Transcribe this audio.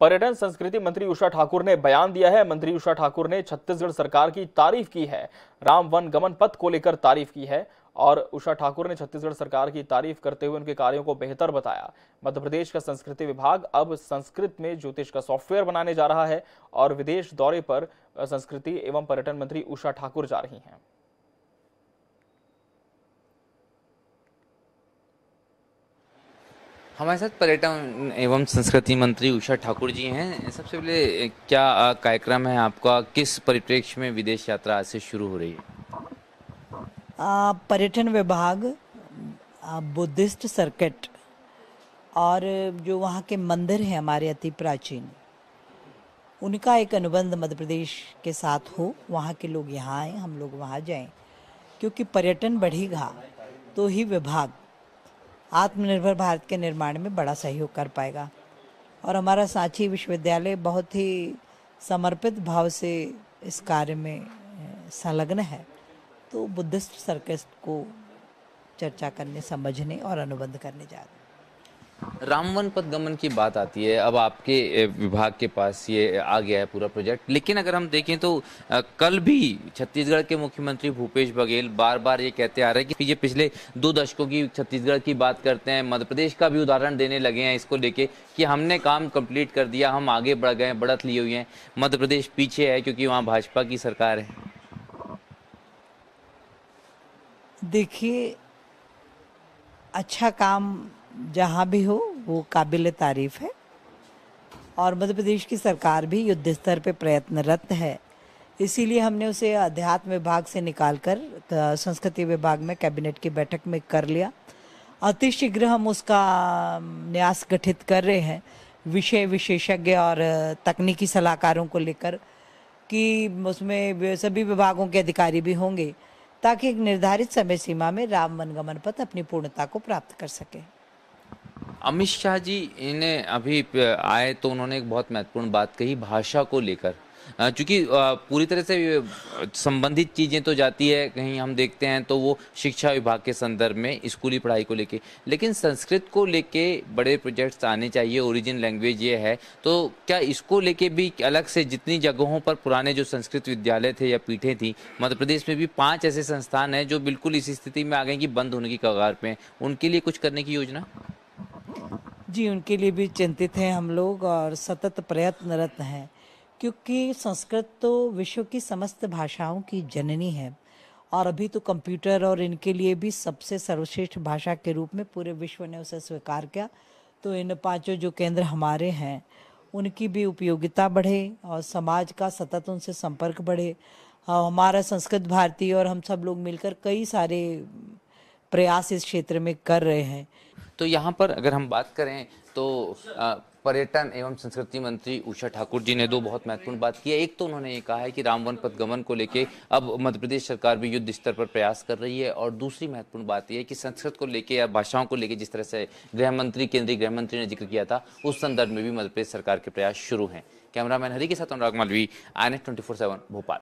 पर्यटन संस्कृति मंत्री उषा ठाकुर ने बयान दिया है मंत्री उषा ठाकुर ने छत्तीसगढ़ सरकार की तारीफ की है राम वन गमन पथ को लेकर तारीफ की है और उषा ठाकुर ने छत्तीसगढ़ सरकार की तारीफ करते हुए उनके कार्यों को बेहतर बताया मध्य प्रदेश का संस्कृति विभाग अब संस्कृत में ज्योतिष का सॉफ्टवेयर बनाने जा रहा है और विदेश दौरे पर संस्कृति एवं पर्यटन मंत्री उषा ठाकुर जा रही हैं हमारे साथ पर्यटन एवं संस्कृति मंत्री उषा ठाकुर जी हैं सबसे पहले क्या कार्यक्रम है आपका किस परिप्रेक्ष्य में विदेश यात्रा आज से शुरू हो रही है पर्यटन विभाग बुद्धिस्ट सर्किट और जो वहाँ के मंदिर हैं हमारे अति प्राचीन उनका एक अनुबंध मध्य प्रदेश के साथ हो वहाँ के लोग यहाँ आए हम लोग वहाँ जाएं क्योंकि पर्यटन बढ़ेगा तो ही विभाग आत्मनिर्भर भारत के निर्माण में बड़ा सहयोग कर पाएगा और हमारा सांची विश्वविद्यालय बहुत ही समर्पित भाव से इस कार्य में संलग्न है तो बुद्धिस्ट सर्कस को चर्चा करने समझने और अनुबंध करने जा रहे रामवन पद गमन की बात आती है अब आपके विभाग के पास ये आ गया है पूरा प्रोजेक्ट लेकिन अगर हम देखें तो कल भी छत्तीसगढ़ के मुख्यमंत्री भूपेश बघेल बार बार ये कहते आ रहे हैं कि ये पिछले दो दशकों की छत्तीसगढ़ की बात करते हैं मध्य प्रदेश का भी उदाहरण देने लगे हैं इसको लेके कि हमने काम कम्प्लीट कर दिया हम आगे बढ़ गए बढ़त लिए हुई हैं मध्य प्रदेश पीछे है क्योंकि वहाँ भाजपा की सरकार है देखिए अच्छा काम जहाँ भी हो वो काबिल तारीफ़ है और मध्य प्रदेश की सरकार भी युद्ध स्तर पर प्रयत्नरत है इसीलिए हमने उसे अध्यात्म विभाग से निकालकर संस्कृति विभाग में कैबिनेट की बैठक में कर लिया अति शीघ्र हम उसका न्यास गठित कर रहे हैं विषय विशेषज्ञ और तकनीकी सलाहकारों को लेकर कि उसमें सभी विभागों के अधिकारी भी होंगे ताकि एक निर्धारित समय सीमा में राम वनगमन पथ अपनी पूर्णता को प्राप्त कर सके अमित शाह जी इन्हें अभी आए तो उन्होंने एक बहुत महत्वपूर्ण बात कही भाषा को लेकर चूँकि पूरी तरह से संबंधित चीज़ें तो जाती है कहीं हम देखते हैं तो वो शिक्षा विभाग के संदर्भ में स्कूली पढ़ाई को लेके लेकिन संस्कृत को लेके बड़े प्रोजेक्ट्स आने चाहिए ओरिजिन लैंग्वेज ये है तो क्या इसको लेके भी अलग से जितनी जगहों पर पुराने जो संस्कृत विद्यालय थे या पीठें थी मध्य प्रदेश में भी पाँच ऐसे संस्थान हैं जो बिल्कुल इस स्थिति में आ गए कि बंद होने की कगार पर उनके लिए कुछ करने की योजना जी उनके लिए भी चिंतित हैं हम लोग और सतत प्रयत्नरत हैं क्योंकि संस्कृत तो विश्व की समस्त भाषाओं की जननी है और अभी तो कंप्यूटर और इनके लिए भी सबसे सर्वश्रेष्ठ भाषा के रूप में पूरे विश्व ने उसे स्वीकार किया तो इन पांचों जो केंद्र हमारे हैं उनकी भी उपयोगिता बढ़े और समाज का सतत उनसे संपर्क बढ़े हमारा संस्कृत भारती और हम सब लोग मिलकर कई सारे प्रयास इस क्षेत्र में कर रहे हैं तो यहाँ पर अगर हम बात करें तो पर्यटन एवं संस्कृति मंत्री उषा ठाकुर जी ने दो बहुत महत्वपूर्ण बात की है एक तो उन्होंने ये कहा है कि रामवन गमन को लेके अब मध्य प्रदेश सरकार भी युद्ध स्तर पर प्रयास कर रही है और दूसरी महत्वपूर्ण बात यह है कि संस्कृत को लेके या भाषाओं को लेके जिस तरह से गृह मंत्री केंद्रीय गृह मंत्री ने जिक्र किया था उस संदर्भ में भी मध्य प्रदेश सरकार के प्रयास शुरू हैं कैमरामैन हरी के साथ अनुराग मालवी आई एन भोपाल